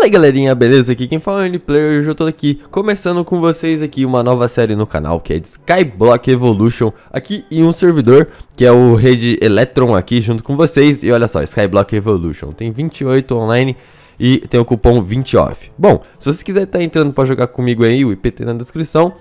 Fala aí galerinha, beleza? Aqui quem fala é o Player hoje eu tô aqui começando com vocês aqui uma nova série no canal que é de Skyblock Evolution aqui em um servidor que é o Rede Electron aqui junto com vocês e olha só, Skyblock Evolution tem 28 online e tem o cupom 20OFF. Bom, se vocês quiserem estar tá entrando pra jogar comigo aí, o IPT na descrição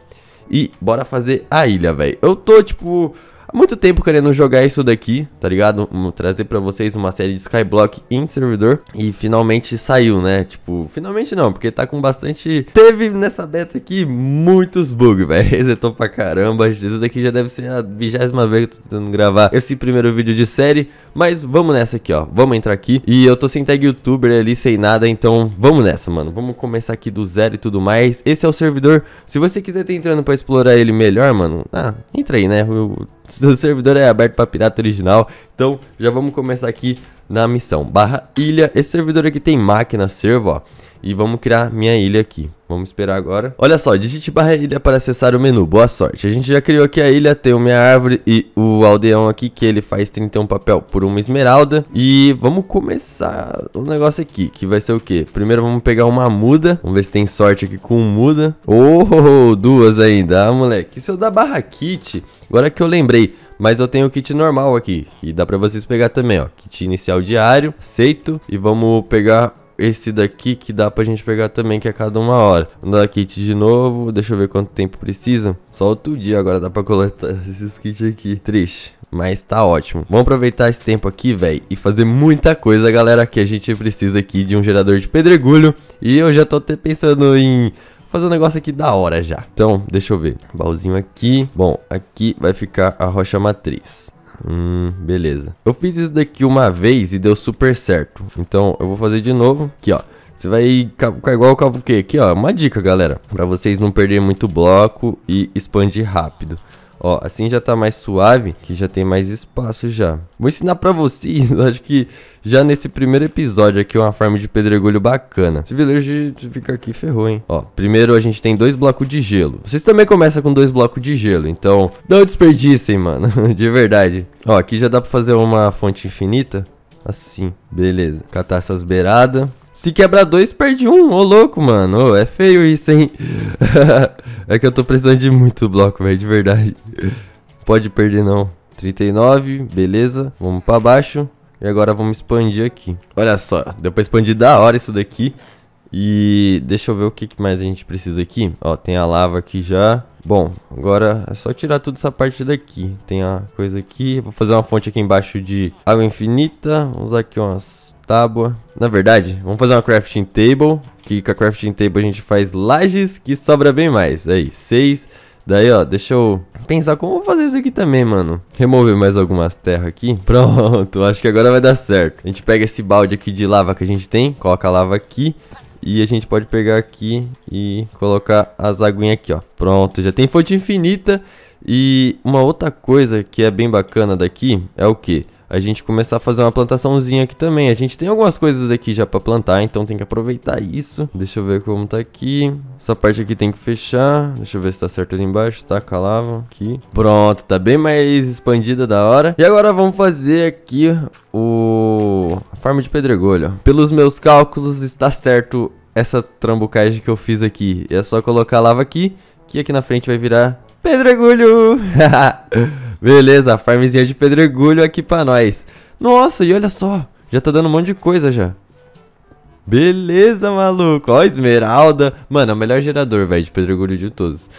e bora fazer a ilha, velho. Eu tô tipo há muito tempo querendo jogar isso daqui, tá ligado? Um, trazer para vocês uma série de Skyblock em servidor e finalmente saiu, né? Tipo, finalmente não, porque tá com bastante... Teve nessa beta aqui muitos bugs, velho. Resetou pra caramba, isso daqui já deve ser a vigésima vez que eu tô tentando gravar esse primeiro vídeo de série. Mas vamos nessa aqui, ó. Vamos entrar aqui. E eu tô sem tag youtuber ali, sem nada, então vamos nessa, mano. Vamos começar aqui do zero e tudo mais. Esse é o servidor. Se você quiser ter tá entrando pra explorar ele melhor, mano, ah, entra aí, né? O, o servidor é aberto pra pirata original. Então já vamos começar aqui na missão. Barra ilha. Esse servidor aqui tem máquina, servo, ó. E vamos criar minha ilha aqui. Vamos esperar agora. Olha só, digite barra ilha para acessar o menu. Boa sorte. A gente já criou aqui a ilha, tem minha árvore e o aldeão aqui, que ele faz 31 papel por uma esmeralda. E vamos começar o negócio aqui, que vai ser o quê? Primeiro vamos pegar uma muda. Vamos ver se tem sorte aqui com muda. Oh, duas ainda. Ah, moleque. se eu dar barra kit? Agora que eu lembrei. Mas eu tenho o kit normal aqui, que dá pra vocês pegar também, ó. Kit inicial diário, aceito. E vamos pegar esse daqui que dá pra gente pegar também, que é cada uma hora. Vamos dar kit de novo, deixa eu ver quanto tempo precisa. Só outro dia agora dá pra coletar esses kits aqui. Triste. Mas tá ótimo. Vamos aproveitar esse tempo aqui, velho, e fazer muita coisa, galera, que a gente precisa aqui de um gerador de pedregulho. E eu já tô até pensando em fazer um negócio aqui da hora já. Então, deixa eu ver. Baúzinho aqui. Bom, aqui vai ficar a rocha matriz. Hum, beleza. Eu fiz isso daqui uma vez e deu super certo. Então, eu vou fazer de novo. Aqui, ó. Você vai cavucar igual eu cavuquei aqui, ó. Uma dica, galera. Pra vocês não perderem muito bloco e expandir rápido. Ó, assim já tá mais suave, que já tem mais espaço já. Vou ensinar pra vocês, acho que já nesse primeiro episódio aqui, uma farm de pedregulho bacana. Se village ficar aqui, ferrou, hein? Ó, primeiro a gente tem dois blocos de gelo. Vocês também começam com dois blocos de gelo, então não desperdicem, mano, de verdade. Ó, aqui já dá pra fazer uma fonte infinita, assim, beleza. Catar essas beiradas. Se quebrar dois, perdi um. Ô, louco, mano. Ô, é feio isso, hein? é que eu tô precisando de muito bloco, velho. De verdade. Pode perder, não. 39, beleza. Vamos pra baixo. E agora vamos expandir aqui. Olha só, deu pra expandir da hora isso daqui. E deixa eu ver o que mais a gente precisa aqui. Ó, tem a lava aqui já. Bom, agora é só tirar toda essa parte daqui. Tem a coisa aqui. Vou fazer uma fonte aqui embaixo de água infinita. Vamos usar aqui umas tábua. Na verdade, vamos fazer uma crafting table, que com a crafting table a gente faz lajes que sobra bem mais. Aí, seis. Daí, ó, deixa eu pensar como vou fazer isso aqui também, mano. Remover mais algumas terras aqui. Pronto, acho que agora vai dar certo. A gente pega esse balde aqui de lava que a gente tem, coloca a lava aqui. E a gente pode pegar aqui e colocar as aguinhas aqui, ó. Pronto, já tem fonte infinita. E uma outra coisa que é bem bacana daqui é o que? a gente começar a fazer uma plantaçãozinha aqui também. A gente tem algumas coisas aqui já pra plantar, então tem que aproveitar isso. Deixa eu ver como tá aqui. Essa parte aqui tem que fechar. Deixa eu ver se tá certo ali embaixo. Tá, calava aqui. Pronto, tá bem mais expandida da hora. E agora vamos fazer aqui o... A farm de pedregulho. Pelos meus cálculos, está certo essa trambucagem que eu fiz aqui. É só colocar a lava aqui, que aqui na frente vai virar pedregulho. Beleza, farmzinha de pedregulho aqui pra nós. Nossa, e olha só, já tá dando um monte de coisa já. Beleza, maluco. Ó, esmeralda. Mano, é o melhor gerador, velho, de pedregulho de todos.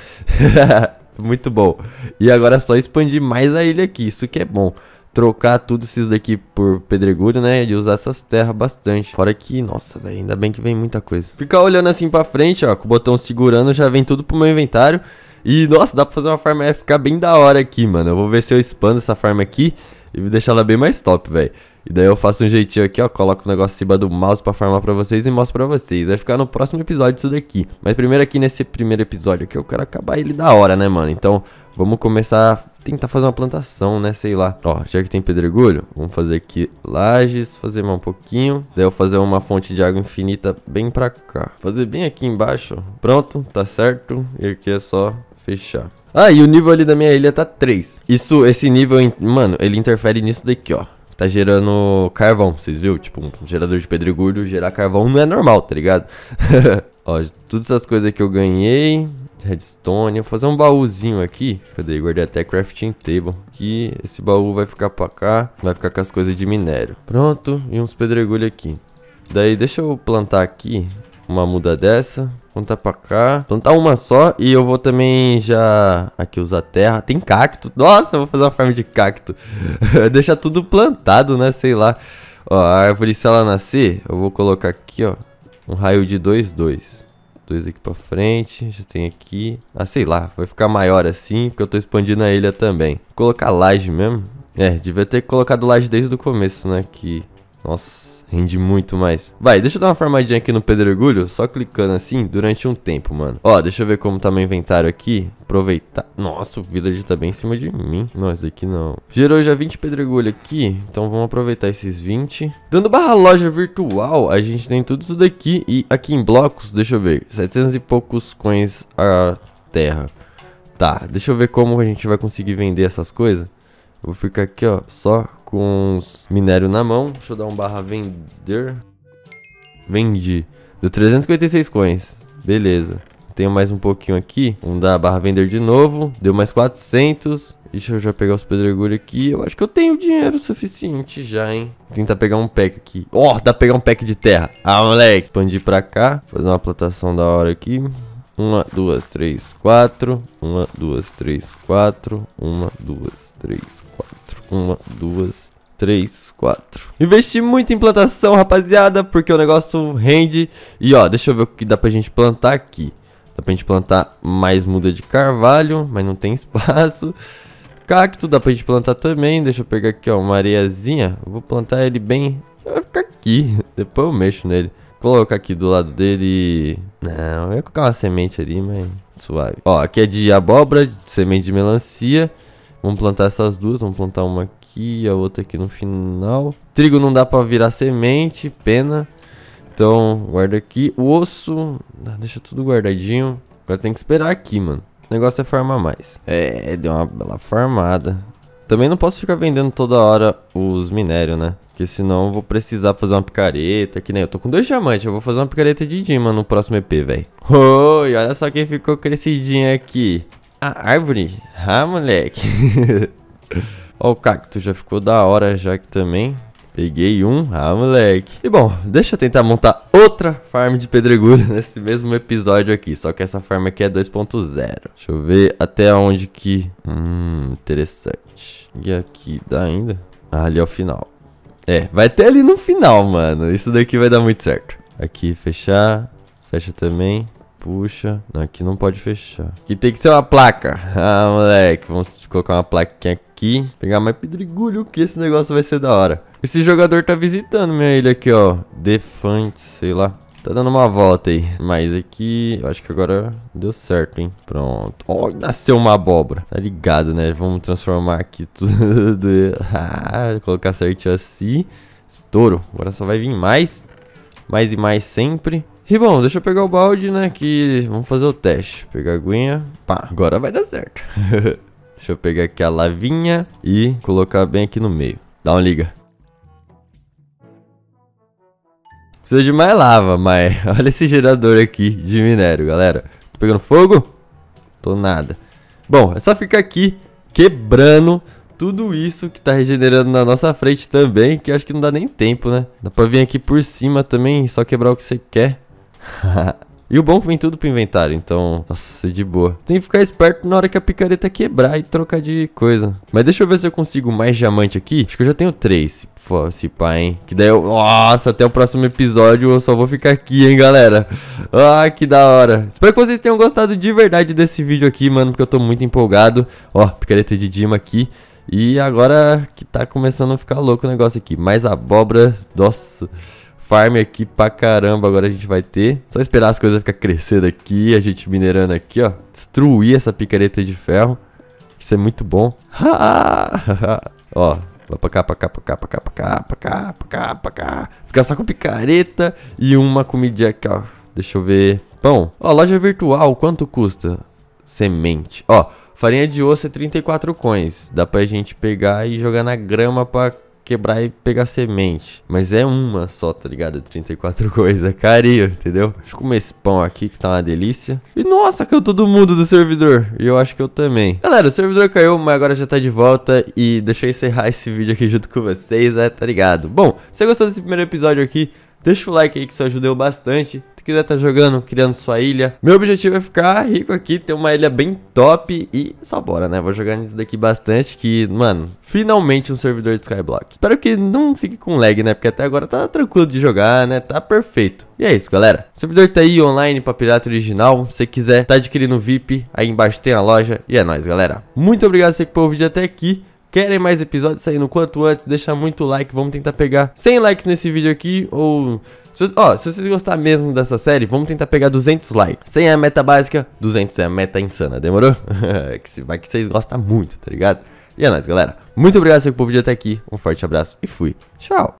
Muito bom. E agora é só expandir mais a ilha aqui, isso que é bom. Trocar tudo esses daqui por pedregulho, né? E usar essas terras bastante. Fora que, nossa, velho, ainda bem que vem muita coisa. Ficar olhando assim pra frente, ó, com o botão segurando, já vem tudo pro meu inventário. E, nossa, dá pra fazer uma farm FK bem da hora aqui, mano. Eu vou ver se eu expando essa farm aqui e deixar ela bem mais top, velho. E daí eu faço um jeitinho aqui, ó, coloco o um negócio acima do mouse pra farmar pra vocês e mostro pra vocês. Vai ficar no próximo episódio isso daqui. Mas primeiro aqui nesse primeiro episódio aqui, eu quero acabar ele da hora, né, mano? Então, vamos começar a tentar fazer uma plantação, né, sei lá. Ó, já que tem pedregulho, vamos fazer aqui lajes, fazer mais um pouquinho. Daí eu fazer uma fonte de água infinita bem pra cá. Fazer bem aqui embaixo. Pronto, tá certo. E aqui é só Fechar. Ah, e o nível ali da minha ilha tá 3. Isso, esse nível, mano, ele interfere nisso daqui, ó. Tá gerando carvão, vocês viram? Tipo, um gerador de pedregulho gerar carvão não é normal, tá ligado? ó, todas essas coisas que eu ganhei. Redstone, vou fazer um baúzinho aqui Cadê? Guardei até crafting table Aqui, esse baú vai ficar pra cá Vai ficar com as coisas de minério Pronto, e uns pedregulhos aqui Daí deixa eu plantar aqui Uma muda dessa Plantar pra cá. Plantar uma só. E eu vou também já aqui usar terra. Tem cacto. Nossa, eu vou fazer uma farm de cacto. Deixar tudo plantado, né? Sei lá. Ó, a árvore, se ela nascer, eu vou colocar aqui, ó. Um raio de dois, dois, dois aqui pra frente. Já tem aqui. Ah, sei lá. Vai ficar maior assim, porque eu tô expandindo a ilha também. Vou colocar laje mesmo. É, devia ter colocado laje desde o começo, né? Que... Nossa rende muito mais. Vai, deixa eu dar uma farmadinha aqui no pedregulho, só clicando assim durante um tempo, mano. Ó, deixa eu ver como tá meu inventário aqui. Aproveitar. Nossa, o village tá bem em cima de mim. Nossa, daqui não. Gerou já 20 pedregulho aqui, então vamos aproveitar esses 20. Dando barra loja virtual, a gente tem tudo isso daqui. E aqui em blocos, deixa eu ver, 700 e poucos coins a terra. Tá, deixa eu ver como a gente vai conseguir vender essas coisas vou ficar aqui, ó, só com os minérios na mão. Deixa eu dar um barra vender. Vendi. Deu 356 coins. Beleza. Tenho mais um pouquinho aqui. Vamos dar a barra vender de novo. Deu mais 400. Deixa eu já pegar os pedregulhos aqui. Eu acho que eu tenho dinheiro suficiente já, hein? Tentar pegar um pack aqui. Ó, oh, dá pra pegar um pack de terra. Ah, moleque. Expandir pra cá. Fazer uma plantação da hora aqui. Uma, duas, três, quatro. Uma, duas, três, quatro. Uma, duas, três, quatro. Uma, duas, 3, 4. Investi muito em plantação, rapaziada, porque o negócio rende. E ó, deixa eu ver o que dá pra gente plantar aqui. Dá pra gente plantar mais muda de carvalho, mas não tem espaço. Cacto dá pra gente plantar também. Deixa eu pegar aqui, ó, uma areiazinha. vou plantar ele bem... Vai ficar aqui. Depois eu mexo nele. Colocar aqui do lado dele... Não, eu ia colocar uma semente ali, mas suave. Ó, aqui é de abóbora, de semente de melancia. Vamos plantar essas duas, vamos plantar uma aqui e a outra aqui no final. Trigo não dá pra virar semente, pena. Então, guarda aqui. O osso, ah, deixa tudo guardadinho. Agora tem que esperar aqui, mano. O negócio é farmar mais. É, deu uma bela farmada. Também não posso ficar vendendo toda hora os minérios, né? Porque senão eu vou precisar fazer uma picareta, que nem eu tô com dois diamantes, eu vou fazer uma picareta de Dima no próximo EP, velho. Oi, olha só quem ficou crescidinho aqui. A árvore? Ah, moleque. Ó o cacto, já ficou da hora já aqui também. Peguei um, ah moleque. E bom, deixa eu tentar montar outra farm de pedregulho nesse mesmo episódio aqui. Só que essa farm aqui é 2.0. Deixa eu ver até onde que... Hum, interessante. E aqui, dá ainda? Ah, ali é o final. É, vai até ali no final, mano. Isso daqui vai dar muito certo. Aqui, fechar. Fecha também. Puxa. Não, aqui não pode fechar. Aqui tem que ser uma placa. Ah, moleque. Vamos colocar uma plaquinha aqui. Pegar mais pedregulho que esse negócio vai ser da hora. Esse jogador tá visitando minha ilha aqui, ó. Defante, sei lá. Tá dando uma volta aí. Mas aqui, eu acho que agora deu certo, hein? Pronto. Ó, oh, nasceu uma abóbora. Tá ligado, né? Vamos transformar aqui tudo. ah, colocar certinho assim. Estouro. Agora só vai vir mais. Mais e mais sempre. E bom, deixa eu pegar o balde, né, que vamos fazer o teste. Pegar a aguinha, pá, agora vai dar certo. deixa eu pegar aqui a lavinha e colocar bem aqui no meio. Dá uma liga. Precisa de mais lava, mas olha esse gerador aqui de minério, galera. Tô tá pegando fogo? Tô nada. Bom, é só ficar aqui quebrando tudo isso que tá regenerando na nossa frente também, que acho que não dá nem tempo, né? Dá pra vir aqui por cima também e só quebrar o que você quer. e o bom que vem tudo pro inventário, então, nossa, de boa. Tem que ficar esperto na hora que a picareta quebrar e trocar de coisa. Mas deixa eu ver se eu consigo mais diamante aqui. Acho que eu já tenho três, se pá, hein? Que daí eu... Nossa, até o próximo episódio eu só vou ficar aqui, hein, galera? Ah, que da hora. Espero que vocês tenham gostado de verdade desse vídeo aqui, mano, porque eu tô muito empolgado. Ó, picareta de Dima aqui. E agora que tá começando a ficar louco o negócio aqui. Mais abóbora, nossa farm aqui pra caramba agora a gente vai ter. Só esperar as coisas ficar crescendo aqui, a gente minerando aqui, ó. Destruir essa picareta de ferro. Isso é muito bom. ó, vai pra cá, pra cá, pra cá, pra cá, pra cá, pra cá, pra cá, pra cá. Ficar só com picareta e uma comidinha aqui, ó. Deixa eu ver. Pão. Ó, loja virtual, quanto custa? Semente. Ó, farinha de osso é 34 coins. Dá pra gente pegar e jogar na grama pra quebrar e pegar semente. Mas é uma só, tá ligado? 34 coisas. É carinho, entendeu? Deixa eu comer esse pão aqui que tá uma delícia. E nossa, caiu todo mundo do servidor. E eu acho que eu também. Galera, o servidor caiu, mas agora já tá de volta. E deixa eu encerrar esse vídeo aqui junto com vocês, né? Tá ligado? Bom, se você gostou desse primeiro episódio aqui, Deixa o like aí que isso ajudou bastante. Se quiser estar tá jogando, criando sua ilha. Meu objetivo é ficar rico aqui, ter uma ilha bem top e só bora, né? Vou jogar nisso daqui bastante que, mano, finalmente um servidor de Skyblock. Espero que não fique com lag, né? Porque até agora tá tranquilo de jogar, né? Tá perfeito. E é isso, galera. O servidor tá aí online pra pirata original. Se quiser tá adquirindo VIP, aí embaixo tem a loja. E é nóis, galera. Muito obrigado a você que pôr o vídeo até aqui. Querem mais episódios saindo quanto antes? Deixa muito like, vamos tentar pegar 100 likes nesse vídeo aqui ou... ó, se vocês gostarem mesmo dessa série, vamos tentar pegar 200 likes. 100 é a meta básica, 200 é a meta insana, demorou? que se vai que vocês gostam muito, tá ligado? E é nóis, galera. Muito obrigado por ver o vídeo até aqui, um forte abraço e fui. Tchau!